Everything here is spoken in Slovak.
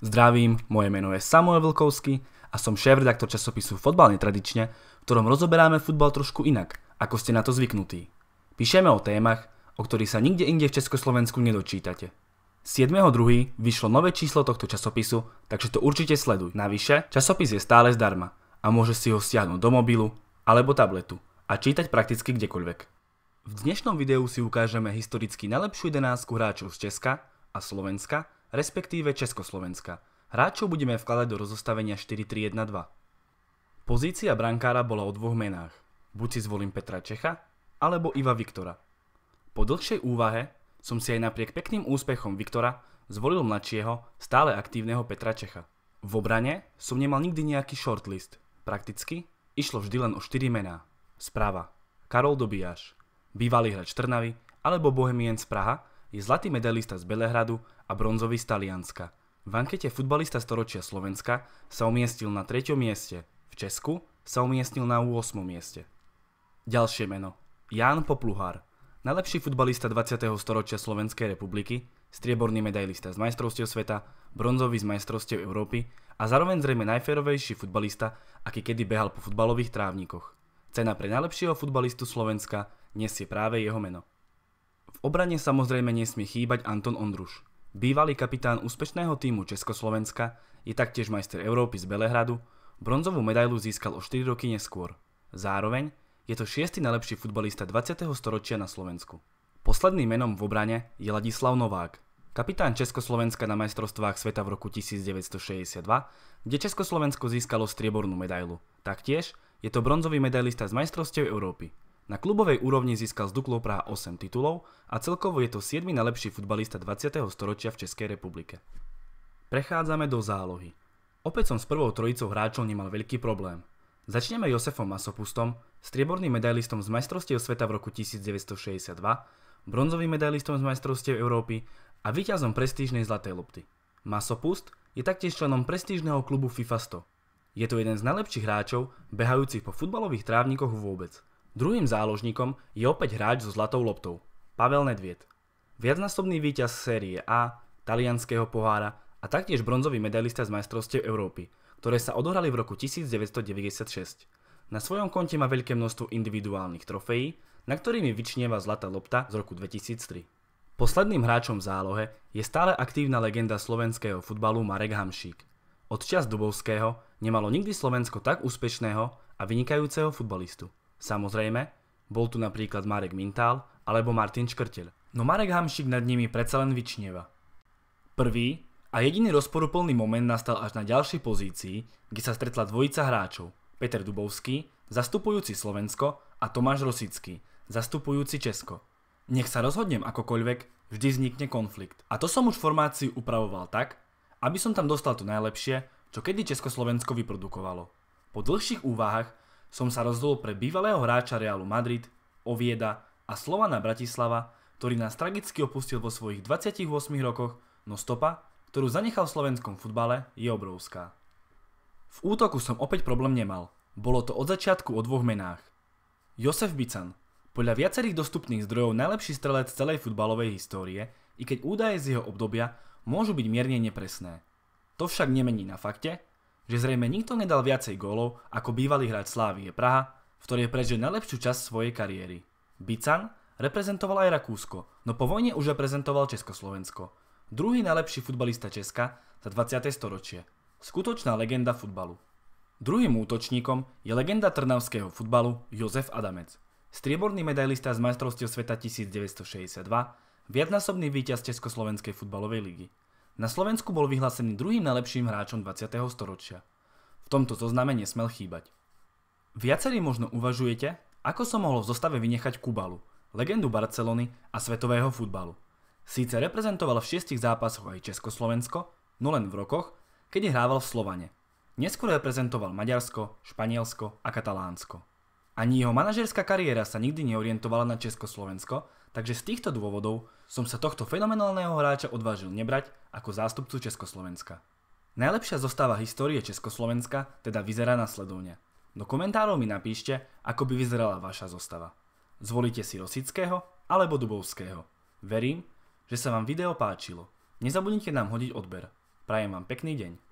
Zdravím, moje meno je Samuel Vilkovský a som šéf-redaktor časopisu Fotbal netradične, v ktorom rozoberáme futbal trošku inak, ako ste na to zvyknutí. Píšeme o témach, o ktorých sa nikde inde v Československu nedočítate. 7.2. vyšlo nové číslo tohto časopisu, takže to určite sleduj. Navyše, časopis je stále zdarma a môže si ho stiahnuť do mobilu alebo tabletu a čítať prakticky kdekoľvek. V dnešnom videu si ukážeme historicky najlepšiu jedenáctku hráčov z Česka a Slovenska, respektíve Československa. Hráčov budeme vkladať do rozostavenia 4-3-1-2. Pozícia brankára bola o dvoch menách. Buď si zvolím Petra Čecha, alebo Iva Viktora. Po dlhšej úvahe som si aj napriek pekným úspechom Viktora zvolil mladšieho, stále aktívneho Petra Čecha. V obrane som nemal nikdy nejaký shortlist. Prakticky išlo vždy len o 4 mená. Správa. Karol Dobijaš, bývalý hráč Trnavy alebo Bohemien z Praha, je zlatý medalista z Belehradu a bronzový z Talianska. V ankete futbalista storočia Slovenska sa umiestnil na 3. mieste, v Česku sa umiestnil na 8. mieste. Ďalšie meno. Ján Popluhár. Najlepší futbalista 20. storočia Slovenskej republiky, strieborný medailista z majstrovstiev sveta, bronzový z majstrovstiev Európy a zároveň zrejme najférovejší futbalista, aký kedy behal po futbalových trávnikoch. Cena pre najlepšieho futbalistu Slovenska nesie práve jeho meno obrane samozrejme nesmie chýbať Anton Ondruš. Bývalý kapitán úspešného týmu Československa je taktiež majster Európy z Belehradu, bronzovú medailu získal o 4 roky neskôr. Zároveň je to šiestý najlepší futbalista 20. storočia na Slovensku. Posledným menom v obrane je Ladislav Novák, kapitán Československa na majstrovstvách sveta v roku 1962, kde Československo získalo striebornú medailu. Taktiež je to bronzový medailista z majstrovstiev Európy. Na klubovej úrovni získal z Duklou Praha 8 titulov a celkovo je to 7. najlepší futbalista 20. storočia v Českej republike. Prechádzame do zálohy. Opäť som s prvou trojicou hráčov nemal veľký problém. Začneme Josefom Masopustom, strieborným medailistom z majstrovstiev sveta v roku 1962, bronzovým medailistom z majstrovstiev Európy a víťazom prestížnej zlatej lopty. Masopust je taktiež členom prestížneho klubu FIFA 100. Je to jeden z najlepších hráčov, behajúcich po futbalových trávnikoch vôbec. Druhým záložníkom je opäť hráč so zlatou loptou, Pavel Nedviet. Viacnásobný víťaz série A, talianského pohára a taktiež bronzový medailista z majstrovstiev Európy, ktoré sa odohrali v roku 1996. Na svojom konte má veľké množstvo individuálnych trofejí, na ktorými vyčnieva zlatá lopta z roku 2003. Posledným hráčom v zálohe je stále aktívna legenda slovenského futbalu Marek Hamšík. Od čas Dubovského nemalo nikdy Slovensko tak úspešného a vynikajúceho futbalistu. Samozrejme, bol tu napríklad Marek Mintál alebo Martin Škrtel. No Marek Hamšik nad nimi predsa len vyčnieva. Prvý a jediný rozporuplný moment nastal až na ďalšej pozícii, kde sa stretla dvojica hráčov. Peter Dubovský, zastupujúci Slovensko a Tomáš Rosický, zastupujúci Česko. Nech sa rozhodnem akokoľvek, vždy vznikne konflikt. A to som už formáciu upravoval tak, aby som tam dostal to najlepšie, čo kedy Československo vyprodukovalo. Po dlhších úvahách som sa rozhodol pre bývalého hráča Realu Madrid, Ovieda a Slovana Bratislava, ktorý nás tragicky opustil vo svojich 28 rokoch, no stopa, ktorú zanechal v slovenskom futbale, je obrovská. V útoku som opäť problém nemal. Bolo to od začiatku o dvoch menách. Josef Bican, podľa viacerých dostupných zdrojov najlepší strelec celej futbalovej histórie, i keď údaje z jeho obdobia môžu byť mierne nepresné. To však nemení na fakte, že zrejme nikto nedal viacej gólov ako bývalý hráč Slávie Praha, v ktorej prežil najlepšiu časť svojej kariéry. Bican reprezentoval aj Rakúsko, no po vojne už reprezentoval Československo. Druhý najlepší futbalista Česka za 20. storočie. Skutočná legenda futbalu. Druhým útočníkom je legenda trnavského futbalu Jozef Adamec. Strieborný medailista z majstrovstiev sveta 1962, viacnásobný víťaz Československej futbalovej ligy. Na Slovensku bol vyhlásený druhým najlepším hráčom 20. storočia. V tomto zozname nesmel chýbať. Viacerí možno uvažujete, ako som mohol v zostave vynechať Kubalu, legendu Barcelony a svetového futbalu. Síce reprezentoval v šiestich zápasoch aj Československo, no len v rokoch, keď hrával v Slovane. Neskôr reprezentoval Maďarsko, Španielsko a Katalánsko. Ani jeho manažerská kariéra sa nikdy neorientovala na Československo, takže z týchto dôvodov som sa tohto fenomenálneho hráča odvážil nebrať ako zástupcu Československa. Najlepšia zostáva histórie Československa teda vyzerá nasledovne. Do komentárov mi napíšte, ako by vyzerala vaša zostava. Zvolíte si Rosického alebo Dubovského. Verím, že sa vám video páčilo. Nezabudnite nám hodiť odber. Prajem vám pekný deň.